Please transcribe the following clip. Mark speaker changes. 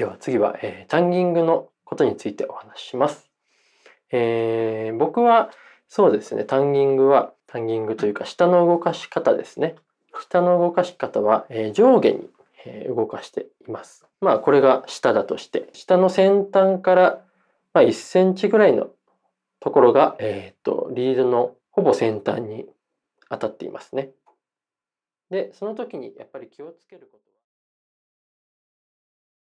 Speaker 1: では次は、えー、タンギングのことについてお話しします。えー、僕はそうですね、タンギングは、タンギングというか下の動かし方ですね。下の動かし方は、えー、上下に動かしています。まあこれが下だとして、下の先端から、まあ、1センチぐらいのところが、えっ、と、リードのほぼ先端に当たっていますね。
Speaker 2: で、その時にやっぱり気をつけることは